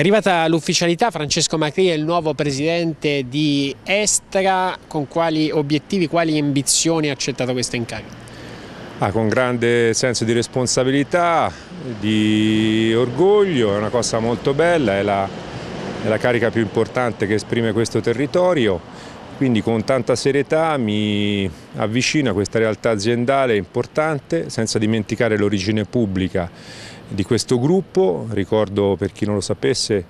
È arrivata l'ufficialità, Francesco Macri è il nuovo presidente di Estra, con quali obiettivi, quali ambizioni ha accettato questo incarico? Ah, con grande senso di responsabilità, di orgoglio, è una cosa molto bella, è la, è la carica più importante che esprime questo territorio quindi con tanta serietà mi avvicino a questa realtà aziendale importante, senza dimenticare l'origine pubblica di questo gruppo. Ricordo per chi non lo sapesse,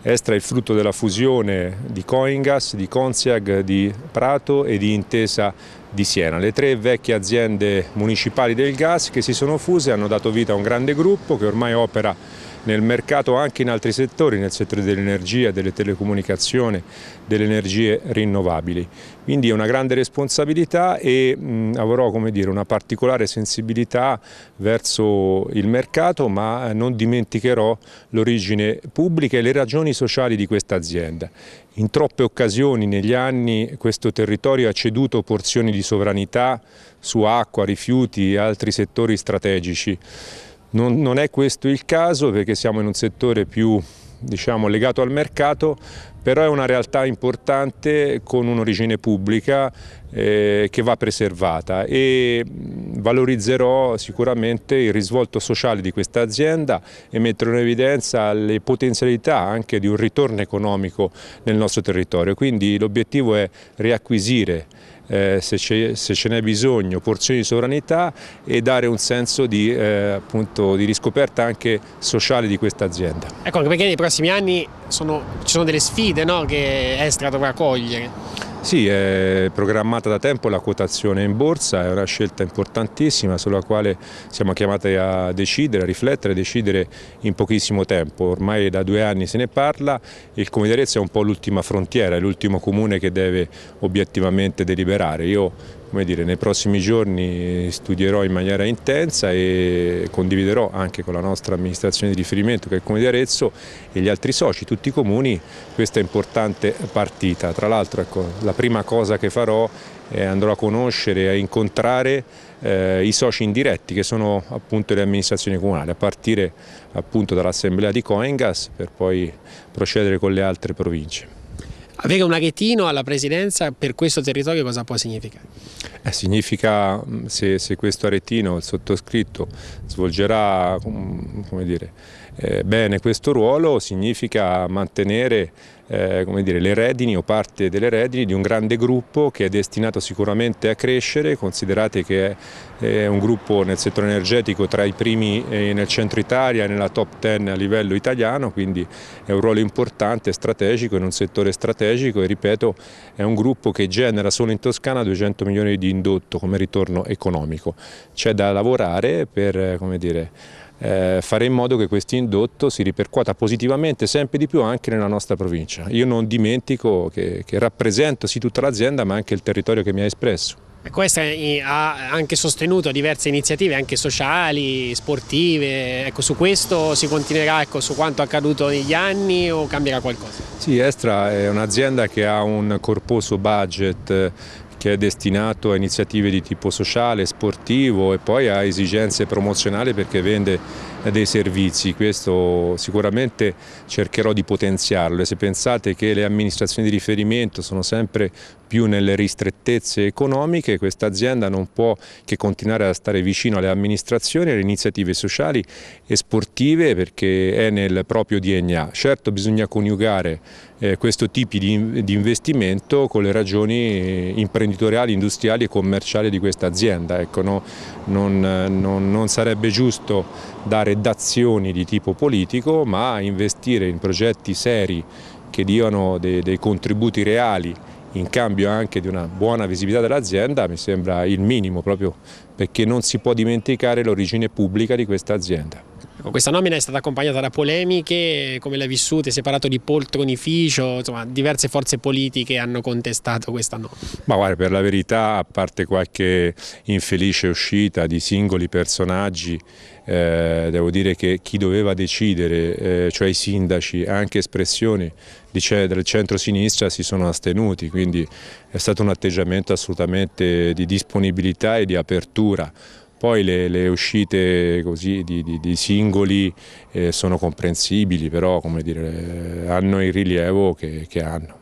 Estra è il frutto della fusione di Coingas, di Consiag, di Prato e di Intesa di Siena, le tre vecchie aziende municipali del gas che si sono fuse e hanno dato vita a un grande gruppo che ormai opera nel mercato anche in altri settori, nel settore dell'energia, delle telecomunicazioni, delle energie rinnovabili. Quindi è una grande responsabilità e mh, avrò dire, una particolare sensibilità verso il mercato, ma eh, non dimenticherò l'origine pubblica e le ragioni sociali di questa azienda. In troppe occasioni negli anni questo territorio ha ceduto porzioni di sovranità su acqua, rifiuti e altri settori strategici. Non, non, è questo il caso perché siamo in un settore più diciamo, legato al mercato, però è una realtà importante con un'origine pubblica eh, che va preservata e valorizzerò sicuramente il risvolto sociale di questa azienda e metterò in evidenza le potenzialità anche di un ritorno economico nel nostro territorio. Quindi l'obiettivo è riacquisire eh, se, ce n'è bisogno, porzioni di sovranità e dare un senso di, eh, appunto, di riscoperta anche sociale di questa azienda. Ecco, perché nei prossimi anni sono, ci sono delle sfide no, che Estra dovrà cogliere. Sì, è programmata da tempo la quotazione in borsa, è una scelta importantissima sulla quale siamo chiamati a decidere, a riflettere, a decidere in pochissimo tempo. Ormai da due anni se ne parla, il Comune di Arezzo è un po' l'ultima frontiera, è l'ultimo comune che deve obiettivamente deliberare. Io dire, nei prossimi giorni studierò in maniera intensa e condividerò anche con la nostra amministrazione di riferimento che è il Comune di Arezzo e gli altri soci, tutti i comuni, questa importante partita. Tra l'altro ecco, la prima cosa che farò è andrò a conoscere, e a incontrare eh, i soci indiretti che sono appunto le amministrazioni comunali, a partire appunto dall'assemblea di Coengas per poi procedere con le altre province. Avere un aretino alla presidenza per questo territorio cosa può significare? Eh, significa mm, se, se, questo aretino, il sottoscritto, svolgerà dire, eh, bene questo ruolo, significa mantenere eh, dire, le redini o parte delle redini di un grande gruppo che è destinato sicuramente a crescere, considerate che è, un gruppo nel settore energetico tra i primi eh, nel centro Italia, nella top 10 a livello italiano, quindi è un ruolo importante, strategico, in un settore strategico e ripeto è un gruppo che genera solo in Toscana 200 milioni di indotto come ritorno economico. C'è da lavorare per, eh, come dire, eh, fare in modo che questo indotto si ripercuota positivamente sempre di più anche nella nostra provincia. Io non dimentico che, che rappresento sì tutta l'azienda ma anche il territorio che mi ha espresso. Questa ha anche sostenuto diverse iniziative anche sociali, sportive, ecco, su questo si continuerà ecco, su quanto accaduto negli anni o cambierà qualcosa? Sì, Estra è un'azienda che ha un corposo budget che è destinato a iniziative di tipo sociale, sportivo e poi a esigenze promozionali perché vende dei servizi. Questo sicuramente cercherò di potenziarlo e se pensate che le amministrazioni di riferimento sono sempre più nelle ristrettezze economiche, questa azienda non può che continuare a stare vicino alle amministrazioni, alle iniziative sociali e sportive perché è nel proprio DNA. Certo bisogna coniugare eh, questo tipo di, di, investimento con le ragioni imprenditoriali, industriali e commerciali di questa azienda. Ecco, no? non, non, non sarebbe giusto dare dazioni di tipo politico ma investire in progetti seri che diano dei, dei, contributi reali in cambio anche di una buona visibilità dell'azienda mi sembra il minimo proprio perché non si può dimenticare l'origine pubblica di questa azienda. Ecco, questa nomina è stata accompagnata da polemiche, come l'ha vissuta, si è parlato di poltronificio, insomma diverse forze politiche hanno contestato questa nomina. Ma guarda, per la verità, a parte qualche infelice uscita di singoli personaggi, eh, devo dire che chi doveva decidere, eh, cioè i sindaci, anche espressioni del centro-sinistra si sono astenuti, quindi è stato un atteggiamento assolutamente di disponibilità e di apertura poi le, le uscite così di, di, di singoli eh, sono comprensibili, però dire, eh, hanno il rilievo che, che hanno.